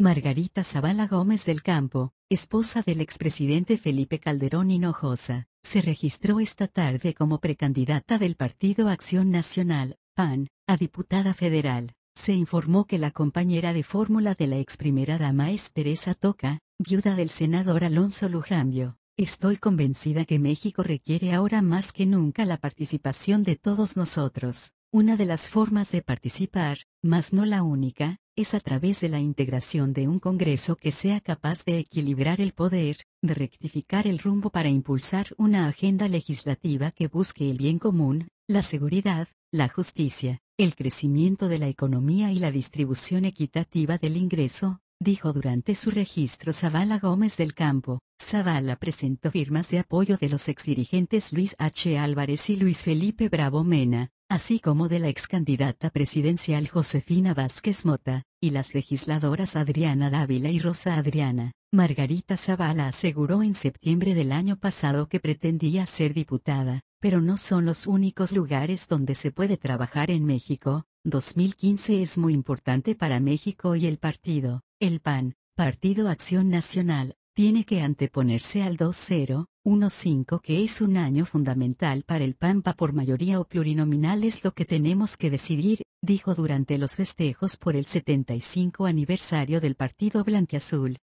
Margarita Zavala Gómez del Campo, esposa del expresidente Felipe Calderón Hinojosa, se registró esta tarde como precandidata del Partido Acción Nacional, PAN, a diputada federal. Se informó que la compañera de fórmula de la ex primera dama es Teresa Toca, viuda del senador Alonso Lujambio. Estoy convencida que México requiere ahora más que nunca la participación de todos nosotros. Una de las formas de participar, más no la única, es a través de la integración de un Congreso que sea capaz de equilibrar el poder, de rectificar el rumbo para impulsar una agenda legislativa que busque el bien común, la seguridad, la justicia, el crecimiento de la economía y la distribución equitativa del ingreso, dijo durante su registro Zavala Gómez del Campo. Zavala presentó firmas de apoyo de los exdirigentes Luis H. Álvarez y Luis Felipe Bravo Mena, así como de la ex candidata presidencial Josefina Vázquez Mota, y las legisladoras Adriana Dávila y Rosa Adriana. Margarita Zavala aseguró en septiembre del año pasado que pretendía ser diputada, pero no son los únicos lugares donde se puede trabajar en México. 2015 es muy importante para México y el partido, el PAN, Partido Acción Nacional, tiene que anteponerse al 2015 que es un año fundamental para el Pampa por mayoría o plurinominal es lo que tenemos que decidir, dijo durante los festejos por el 75 aniversario del Partido Blanquiazul,